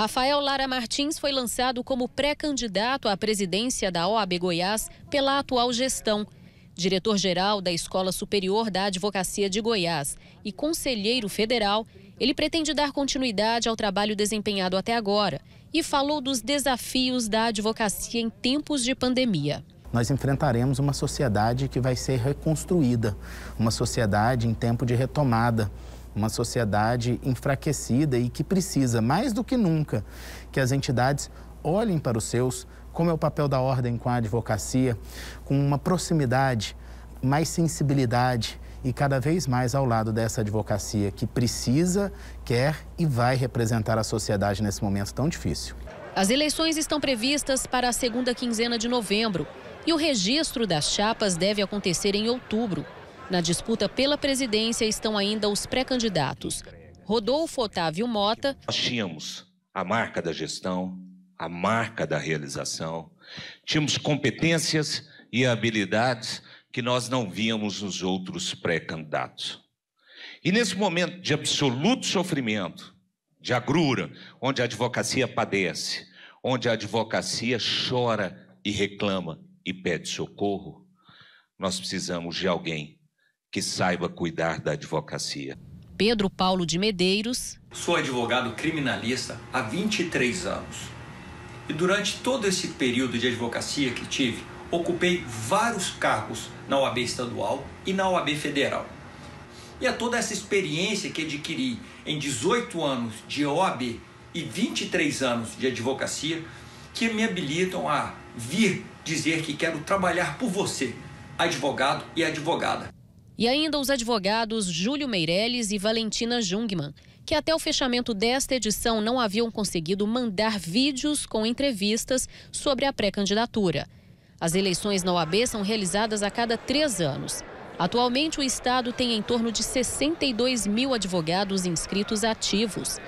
Rafael Lara Martins foi lançado como pré-candidato à presidência da OAB Goiás pela atual gestão. Diretor-geral da Escola Superior da Advocacia de Goiás e conselheiro federal, ele pretende dar continuidade ao trabalho desempenhado até agora e falou dos desafios da advocacia em tempos de pandemia nós enfrentaremos uma sociedade que vai ser reconstruída, uma sociedade em tempo de retomada, uma sociedade enfraquecida e que precisa, mais do que nunca, que as entidades olhem para os seus, como é o papel da ordem com a advocacia, com uma proximidade, mais sensibilidade e cada vez mais ao lado dessa advocacia que precisa, quer e vai representar a sociedade nesse momento tão difícil. As eleições estão previstas para a segunda quinzena de novembro e o registro das chapas deve acontecer em outubro. Na disputa pela presidência estão ainda os pré-candidatos. Rodolfo Otávio Mota. Nós tínhamos a marca da gestão, a marca da realização, tínhamos competências e habilidades que nós não víamos nos outros pré-candidatos. E nesse momento de absoluto sofrimento, de agrura, onde a advocacia padece, onde a advocacia chora e reclama e pede socorro, nós precisamos de alguém que saiba cuidar da advocacia. Pedro Paulo de Medeiros. Sou advogado criminalista há 23 anos. E durante todo esse período de advocacia que tive, ocupei vários cargos na OAB estadual e na OAB federal. E a toda essa experiência que adquiri em 18 anos de OAB e 23 anos de advocacia, que me habilitam a vir dizer que quero trabalhar por você, advogado e advogada. E ainda os advogados Júlio Meirelles e Valentina Jungmann, que até o fechamento desta edição não haviam conseguido mandar vídeos com entrevistas sobre a pré-candidatura. As eleições na OAB são realizadas a cada três anos. Atualmente, o Estado tem em torno de 62 mil advogados inscritos ativos.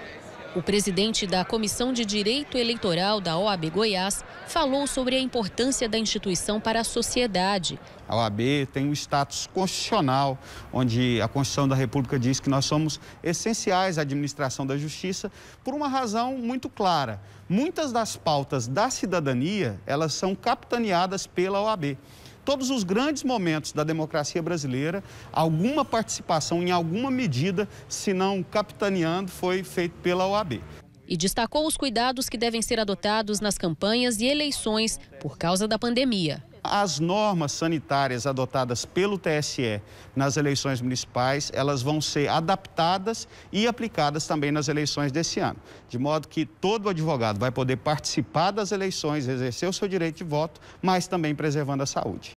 O presidente da Comissão de Direito Eleitoral da OAB Goiás falou sobre a importância da instituição para a sociedade. A OAB tem um status constitucional, onde a Constituição da República diz que nós somos essenciais à administração da justiça, por uma razão muito clara. Muitas das pautas da cidadania, elas são capitaneadas pela OAB todos os grandes momentos da democracia brasileira, alguma participação em alguma medida, se não capitaneando, foi feito pela OAB e destacou os cuidados que devem ser adotados nas campanhas e eleições por causa da pandemia. As normas sanitárias adotadas pelo TSE nas eleições municipais, elas vão ser adaptadas e aplicadas também nas eleições desse ano, de modo que todo advogado vai poder participar das eleições, exercer o seu direito de voto, mas também preservando a saúde.